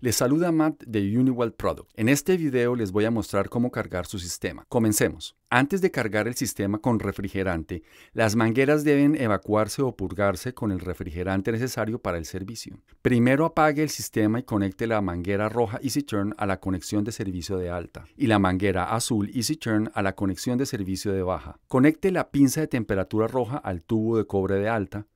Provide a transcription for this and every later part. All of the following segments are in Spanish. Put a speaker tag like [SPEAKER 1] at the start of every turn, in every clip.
[SPEAKER 1] Les saluda Matt de Uniwell Product. En este video les voy a mostrar cómo cargar su sistema. Comencemos. Antes de cargar el sistema con refrigerante, las mangueras deben evacuarse o purgarse con el refrigerante necesario para el servicio. Primero apague el sistema y conecte la manguera roja EasyTurn a la conexión de servicio de alta y la manguera azul EasyTurn a la conexión de servicio de baja. Conecte la pinza de temperatura roja al tubo de cobre de alta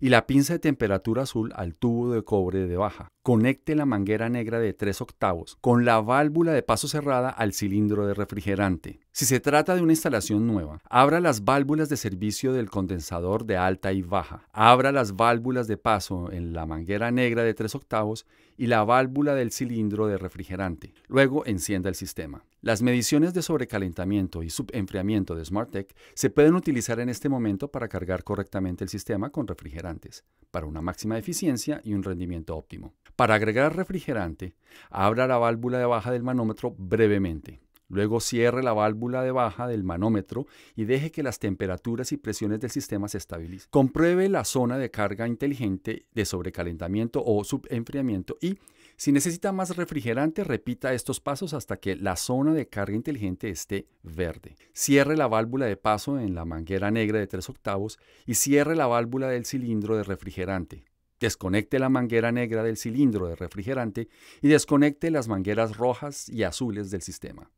[SPEAKER 1] y la pinza de temperatura azul al tubo de cobre de baja. Conecte la manguera negra de 3 octavos con la válvula de paso cerrada al cilindro de refrigerante. Si se trata de una instalación nueva, abra las válvulas de servicio del condensador de alta y baja, abra las válvulas de paso en la manguera negra de 3 octavos y la válvula del cilindro de refrigerante. Luego encienda el sistema. Las mediciones de sobrecalentamiento y subenfriamiento de SmartTech se pueden utilizar en este momento para cargar correctamente el sistema con refrigerantes, para una máxima eficiencia y un rendimiento óptimo. Para agregar refrigerante, abra la válvula de baja del manómetro brevemente. Luego cierre la válvula de baja del manómetro y deje que las temperaturas y presiones del sistema se estabilicen. Compruebe la zona de carga inteligente de sobrecalentamiento o subenfriamiento y, si necesita más refrigerante, repita estos pasos hasta que la zona de carga inteligente esté verde. Cierre la válvula de paso en la manguera negra de 3 octavos y cierre la válvula del cilindro de refrigerante. Desconecte la manguera negra del cilindro de refrigerante y desconecte las mangueras rojas y azules del sistema.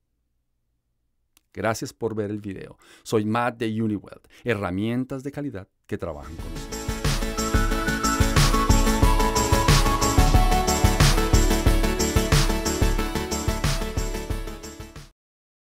[SPEAKER 1] Gracias por ver el video. Soy Matt de UniWeld, herramientas de calidad que trabajan con nosotros.